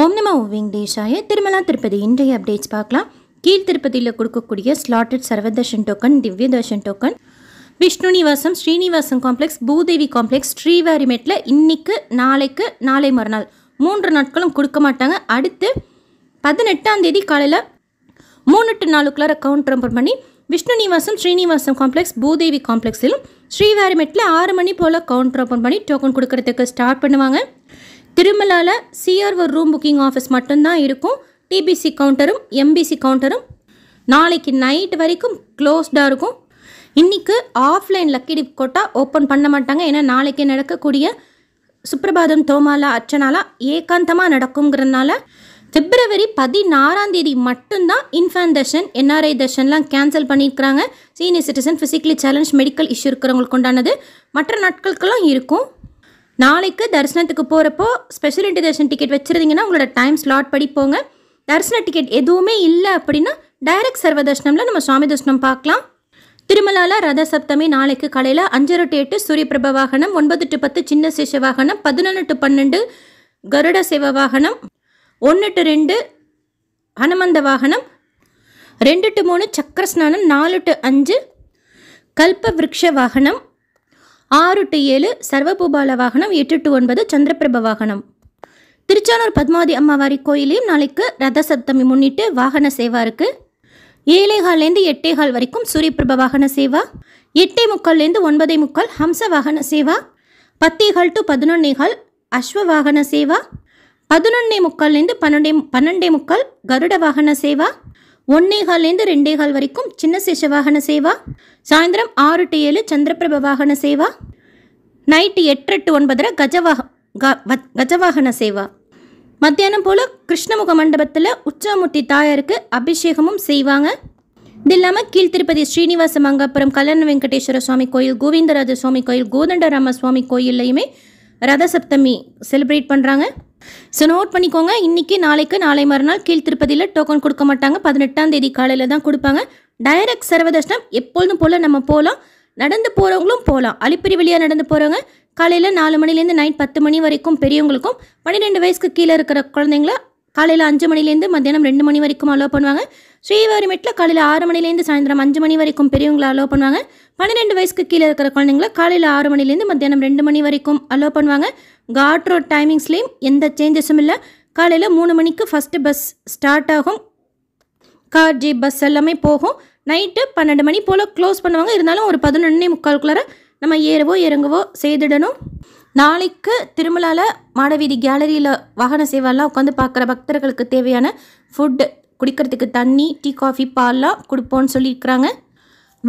ஓம் நம ஓவிங் திருமலா திருப்பதி இன்றைய அப்டேட்ஸ் பார்க்கலாம் கீழ் திருப்பதியில் கொடுக்கக்கூடிய slotted Sarvadarshan token Divyadarshan token Vishnu Nivasam Srinivasam complex Bhudevi complex ஸ்ரீவாரிமேட்டில் இன்றைக்கு நாளைக்கு நாளை மறுநாள் மூன்று நாட்களும் கொடுக்க மாட்டாங்க அடுத்து பதினெட்டாம் தேதி காலையில் மூணு டு நாலுக்குள்ளார கவுண்ட் ரம்பர் பண்ணி விஷ்ணு நிவாசம் ஸ்ரீனிவாசம் காம்ப்ளெக்ஸ் பூதேவி காம்ப்ளெக்ஸிலும் ஸ்ரீவாரிமேட்டில் ஆறு மணி போல் கவுண்ட் ஓப்பன் பண்ணி டோக்கன் கொடுக்கறதுக்கு ஸ்டார்ட் பண்ணுவாங்க திருமலாவில் சிஆர்ஓ ரூம் புக்கிங் ஆஃபீஸ் மட்டும்தான் இருக்கும் டிபிசி கவுண்டரும் எம்பிசி கவுண்டரும் நாளைக்கு நைட் வரைக்கும் க்ளோஸ்டாக இருக்கும் இன்றைக்கு offline lucky dip quota open பண்ண மாட்டாங்க ஏன்னா நாளைக்கு நடக்கக்கூடிய சுப்பிரபாதம் தோமாலா அர்ச்சனாலா ஏகாந்தமாக நடக்குங்கிறதுனால பிப்ரவரி பதினாறாம் தேதி மட்டும்தான் இன்ஃபான் தர்ஷன் என்ஆர்ஐ தர்ஷன்லாம் கேன்சல் பண்ணியிருக்கிறாங்க senior citizen physically challenge medical issue இருக்கிறவங்களுக்கு உண்டானது மற்ற நாட்களுக்கெல்லாம் இருக்கும் நாளைக்கு தரிசனத்துக்கு போகிறப்போ ஸ்பெஷல் இன்டிகிரேஷன் டிக்கெட் வச்சுருந்தீங்கன்னா உங்களோட டைம் ஸ்லாட் படி போங்க தரிசன டிக்கெட் எதுவுமே இல்லை அப்படின்னா டைரக்ட் சர்வ தர்ஷனமில் நம்ம சுவாமி தர்ஷனம் பார்க்கலாம் திருமலால ரத சப்தமி நாளைக்கு காலையில் அஞ்சரை டு எட்டு சூரியபிரப வாகனம் ஒன்பது டு பத்து சின்ன சேஷ வாகனம் பதினொன்று டு பன்னெண்டு கருட சேவ வாகனம் ஒன்று டு ரெண்டு ஹனுமந்த வாகனம் ரெண்டு டு மூணு சக்கர ஸ்நானம் நாலு டு அஞ்சு கல்ப விரக்ஷ வாகனம் ஆறு டு ஏழு சர்வபூபால வாகனம் எட்டு டு ஒன்பது சந்திரபிரப வாகனம் திருச்சானூர் பத்மாவதி அம்மாவாரி கோயிலையும் நாளைக்கு ரத சப்தமி முன்னிட்டு வாகன சேவா இருக்குது ஏழேகால்லேருந்து எட்டேகால் வரைக்கும் சூரியபிரப வாகன சேவா எட்டே முக்கால்லேருந்து ஒன்பதே முக்கால் ஹம்ச வாகன சேவா பத்தேகால் டு பதினொன்னேகால் அஸ்வ வாகன சேவா பதினொன்னே முக்கால்லேருந்து பன்னெண்டே பன்னெண்டே முக்கால் கருட வாகன சேவா ஒன்னே கால்லேருந்து ரெண்டே கால் வரைக்கும் சின்ன சேஷ வாகன சேவா சாயந்தரம் ஆறு டு ஏழு சந்திரபிரப வாகன சேவா நைட்டு எட்டு எட்டு ஒன்பதரை கஜவாக கஜவாகன சேவா மத்தியானம் போல் கிருஷ்ணமுக மண்டபத்தில் உச்சாமூர்த்தி தாயாருக்கு அபிஷேகமும் செய்வாங்க இது இல்லாமல் கீழ்த்திருப்பதி ஸ்ரீனிவாச மங்காபுரம் கல்யாண வெங்கடேஸ்வர சுவாமி கோயில் கோவிந்தராஜ சுவாமி கோயில் கோதண்டராம சுவாமி கோயில்லையுமே ரத சப்தமி செலிப்ரேட் பண்ணுறாங்க ஸோ நோட் பண்ணிக்கோங்க இன்றைக்கி நாளைக்கு நாளை மறுநாள் கீழ் திருப்பதியில் டோக்கன் கொடுக்க மாட்டாங்க பதினெட்டாம் தேதி காலையில் தான் கொடுப்பாங்க டைரக்ட் சர்வதர்ஷனம் எப்பொழுதும் போல் நம்ம போகலாம் நடந்து போகிறவங்களும் போகலாம் அலிப்பிரி வழியாக நடந்து போகிறவங்க காலையில் நாலு மணிலேருந்து நைட் பத்து மணி வரைக்கும் பெரியவங்களுக்கும் பன்னிரெண்டு வயசுக்கு கீழே இருக்கிற குழந்தைங்கள காலையில் அஞ்சு மணிலேருந்து மத்தியானம் ரெண்டு மணி வரைக்கும் அலோவ் பண்ணுவாங்க மெட்டில் காலையில் ஆறு மணிலேருந்து சாயந்தரம் அஞ்சு மணி வரைக்கும் பெரியவங்களை அலோவ் பண்ணுவாங்க பன்னிரெண்டு வயசுக்கு கீழே இருக்கிற குழந்தைங்கள காலையில் ஆறு மணிலேருந்து மத்தியானம் ரெண்டு மணி வரைக்கும் அலோவ் பண்ணுவாங்க காட் ரோட் டைமிங்ஸ்லேயும் எந்த சேஞ்சஸும் இல்லை காலையில் மூணு மணிக்கு ஃபஸ்ட்டு பஸ் ஸ்டார்ட் ஆகும் கார் ஜி பஸ் எல்லாமே போகும் நைட்டு பன்னெண்டு மணி போல் க்ளோஸ் பண்ணுவாங்க இருந்தாலும் ஒரு பதினொன்னே முக்கால்குள்ளார நம்ம ஏறவோ இறங்கவோ செய்திடணும் நாளைக்கு திருமலால மாடவீதி கேலரியில் வாகன சேவாலாம் உட்காந்து பார்க்குற பக்தர்களுக்கு தேவையான ஃபுட்டு குடிக்கிறதுக்கு தண்ணி டீ காஃபி பால்லாம் கொடுப்போன்னு சொல்லியிருக்கிறாங்க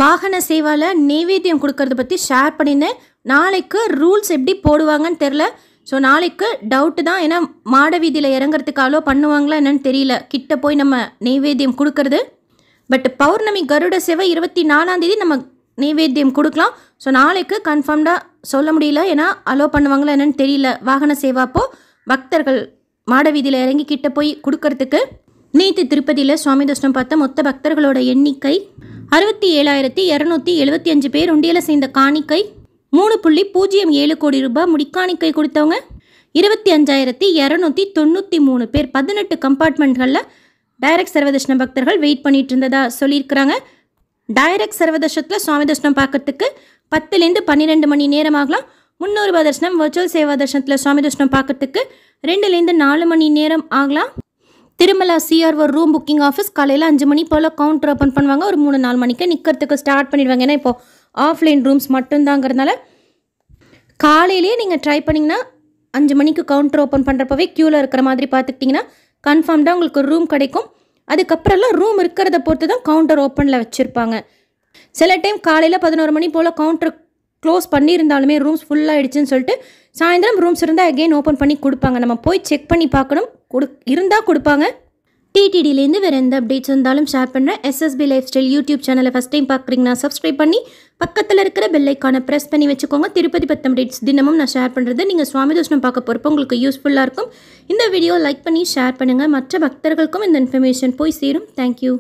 வாகன சேவாவில் நைவேத்தியம் கொடுக்கறத பற்றி ஷேர் பண்ணியிருந்தேன் நாளைக்கு ரூல்ஸ் எப்படி போடுவாங்கன்னு தெரில ஸோ நாளைக்கு டவுட்டு தான் ஏன்னா மாட வீதியில் இறங்குறதுக்கு அலோ பண்ணுவாங்களா என்னன்னு தெரியல கிட்ட போய் நம்ம நெய்வேத்தியம் கொடுக்கறது பட் பௌர்ணமி கருட சேவை இருபத்தி நாலாந்தேதி நம்ம நெய்வேத்தியம் கொடுக்கலாம் ஸோ நாளைக்கு கன்ஃபார்ம்டாக சொல்ல முடியல ஏன்னா அலோ பண்ணுவாங்களா என்னன்னு தெரியல வாகன சேவாப்போ பக்தர்கள் மாட வீதியில் இறங்கி கிட்ட போய் கொடுக்கறதுக்கு நேற்று திருப்பதியில் சுவாமி தர்ஷனம் பார்த்த மொத்த பக்தர்களோட எண்ணிக்கை அறுபத்தி ஏழாயிரத்தி இரநூத்தி எழுபத்தி அஞ்சு பேர் உண்டியில் சேர்ந்த காணிக்கை மூணு புள்ளி பூஜ்ஜியம் ஏழு கோடி ரூபாய் முடிக்காணிக்கை கொடுத்தவங்க இருபத்தி அஞ்சாயிரத்தி இரநூத்தி தொண்ணூற்றி மூணு பேர் பதினெட்டு கம்பார்ட்மெண்ட்களில் டைரக்ட் சர்வதர்ஷன பக்தர்கள் வெயிட் பண்ணிட்டு இருந்ததா சொல்லியிருக்கிறாங்க டைரக்ட் சர்வதர்ஷத்தில் சுவாமி தர்ஷனம் பார்க்கறதுக்கு பத்துலேருந்து பன்னிரெண்டு மணி நேரம் ஆகலாம் முன்னூறு ரூபாய் தர்ஷனம் வர்ச்சுவல் சேவா தர்ஷனத்தில் சுவாமி தர்ஷனம் பார்க்கறதுக்கு ரெண்டுலேருந்து நாலு மணி நேரம் ஆகலாம் Tirumala CRO room booking office காலையில் அஞ்சு மணி போல் கவுண்டர் ஓப்பன் பண்ணுவாங்க ஒரு மூணு நாலு மணிக்கு நிற்கிறதுக்கு ஸ்டார்ட் பண்ணிடுவாங்க ஏன்னா இப்போது ஆஃப்லைன் ரூம்ஸ் மட்டும்தாங்கிறதுனால காலையிலேயே நீங்கள் ட்ரை பண்ணிங்கன்னா அஞ்சு மணிக்கு கவுண்டர் ஓப்பன் பண்ணுறப்பவே க்யூவில் இருக்கிற மாதிரி பார்த்துக்கிட்டிங்கன்னா கன்ஃபார்ம்டாக உங்களுக்கு ரூம் கிடைக்கும் அதுக்கப்புறம்லாம் ரூம் இருக்கிறத பொறுத்து தான் கவுண்டர் ஓப்பனில் வச்சுருப்பாங்க சில டைம் காலையில் பதினோரு மணி போல் கவுண்டர் க்ளோஸ் பண்ணியிருந்தாலுமே ரூம்ஸ் ஃபுல்லாக சொல்லிட்டு சாயந்தரம் ரூம்ஸ் இருந்தால் அகெயின் ஓப்பன் பண்ணி கொடுப்பாங்க நம்ம போய் செக் பண்ணி பார்க்கணும் கொடு இருந்தால் கொடுப்பாங்க டிடிடியிலேருந்து வேறு எந்த அப்டேட்ஸ் இருந்தாலும் ஷேர் பண்ணுறேன் எஸ்எஸ்பி லைஃப் ஸ்டைல் யூடியூப் சேனலை ஃபஸ்ட் டைம் பார்க்குறீங்கன்னா சப்ஸ்கிரைப் பண்ணி பக்கத்தில் இருக்கிற பெல்லைக்கான ப்ரெஸ் பண்ணி வச்சுக்கோங்க திருப்பதி பத்து அப்டேட்ஸ் தினமும் நான் ஷேர் பண்ணுறது நீங்கள் சுவாமி தோஷனம் பார்க்க போகிறப்ப உங்களுக்கு யூஸ்ஃபுல்லாக இருக்கும் இந்த வீடியோ லைக் பண்ணி ஷேர் பண்ணுங்கள் மற்ற பக்தர்களுக்கும் இந்த இன்ஃபர்மேஷன் போய் சேரும் தேங்க்யூ